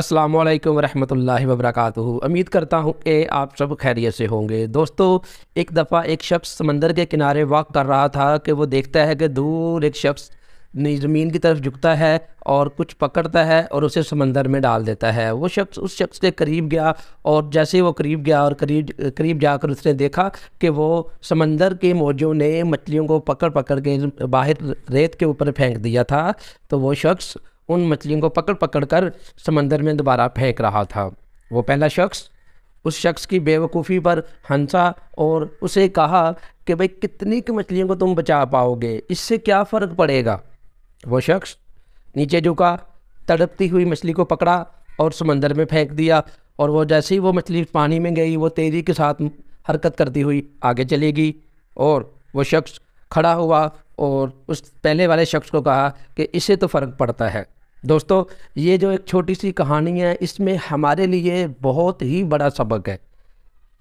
अस्सलाम वालेकुम रहमतुल्लाहि वबरकatuह उम्मीद करता हूँ कि आप सब खैरियत से होंगे दोस्तों एक दफ़ा एक शख्स समंदर के किनारे वॉक कर रहा था कि वो देखता है कि दूर एक शख्स ज़मीन की तरफ झुकता है और कुछ पकड़ता है और उसे समंदर में डाल देता है वो शख्स उस शख्स के करीब गया और जैसे ही वो करीब गया और करीब करीब जाकर उसने देखा कि वो समंदर के मौजों ने मछलियों को पकड़ पकड़ के बाहर रेत के ऊपर फेंक दिया था तो वो शख्स उन मछलियों को पकड़ पकड़ कर समंदर में दोबारा फेंक रहा था वो पहला शख्स उस शख्स की बेवकूफ़ी पर हंसा और उसे कहा कि भाई कितनी की मछलियों को तुम बचा पाओगे इससे क्या फ़र्क पड़ेगा वो शख्स नीचे झुका तड़पती हुई मछली को पकड़ा और समंदर में फेंक दिया और वो जैसे ही वो मछली पानी में गई वो तेज़ी के साथ हरकत करती हुई आगे चलेगी और वो शख्स खड़ा हुआ और उस पहले वाले शख्स को कहा कि इसे तो फ़र्क पड़ता है दोस्तों ये जो एक छोटी सी कहानी है इसमें हमारे लिए बहुत ही बड़ा सबक है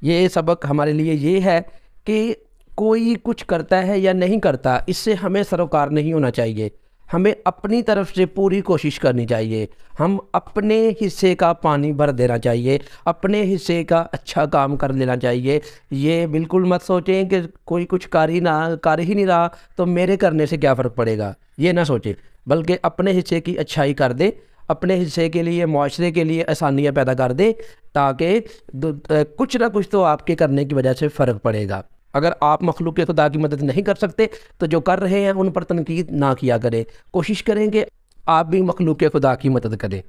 ये सबक हमारे लिए ये है कि कोई कुछ करता है या नहीं करता इससे हमें सरोकार नहीं होना चाहिए हमें अपनी तरफ से पूरी कोशिश करनी चाहिए हम अपने हिस्से का पानी भर देना चाहिए अपने हिस्से का अच्छा काम कर लेना चाहिए ये बिल्कुल मत सोचें कि कोई कुछ कर ही ना कर ही नहीं रहा तो मेरे करने से क्या फ़र्क पड़ेगा ये ना सोचें बल्कि अपने हिस्से की अच्छाई कर दें अपने हिस्से के लिए माशरे के लिए आसानियाँ पैदा कर दें ताकि कुछ ना कुछ तो आपके करने की वजह से फ़र्क पड़ेगा अगर आप मखलूक खुदा की मदद नहीं कर सकते तो जो कर रहे हैं उन पर तनकीद ना किया करें कोशिश करें कि आप भी मखलूक खुदा की मदद करें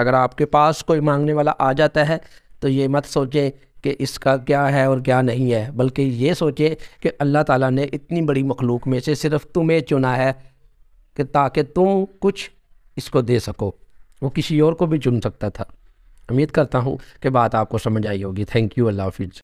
अगर आपके पास कोई मांगने वाला आ जाता है तो ये मत सोचें कि इसका क्या है और क्या नहीं है बल्कि ये सोचें कि अल्लाह ताला ने इतनी बड़ी मखलूक में से सिर्फ तुम्हें चुना है कि ताकि तुम कुछ इसको दे सको वो किसी और को भी चुन सकता था उम्मीद करता हूँ कि बात आपको समझ आई होगी थैंक यू अल्लाह हाफिज़